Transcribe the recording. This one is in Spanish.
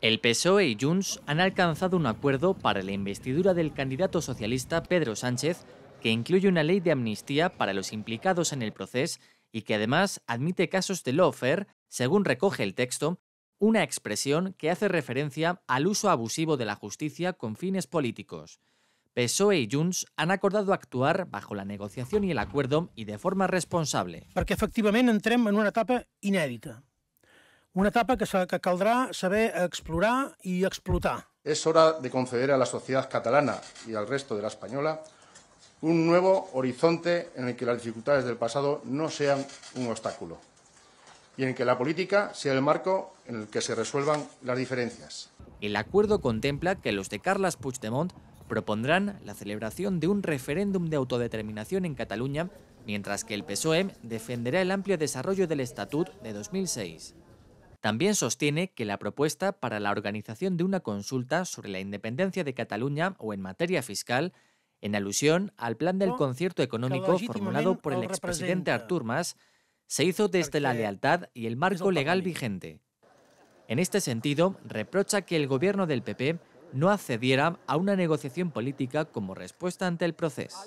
El PSOE y Junts han alcanzado un acuerdo para la investidura del candidato socialista Pedro Sánchez, que incluye una ley de amnistía para los implicados en el proceso y que además admite casos de lawfare, según recoge el texto, una expresión que hace referencia al uso abusivo de la justicia con fines políticos. PSOE y Junts han acordado actuar bajo la negociación y el acuerdo y de forma responsable. Porque efectivamente entremos en una etapa inédita. Una etapa que, que caldrá saber explorar y explotar. Es hora de conceder a la sociedad catalana y al resto de la española un nuevo horizonte en el que las dificultades del pasado no sean un obstáculo y en que la política sea el marco en el que se resuelvan las diferencias. El acuerdo contempla que los de Carles Puigdemont propondrán la celebración de un referéndum de autodeterminación en Cataluña, mientras que el PSOE defenderá el amplio desarrollo del Estatut de 2006. También sostiene que la propuesta para la organización de una consulta sobre la independencia de Cataluña o en materia fiscal, en alusión al plan del oh, concierto económico formulado por el expresidente Artur Mas, se hizo desde la lealtad y el marco legal vigente. En este sentido, reprocha que el gobierno del PP no accediera a una negociación política como respuesta ante el proceso.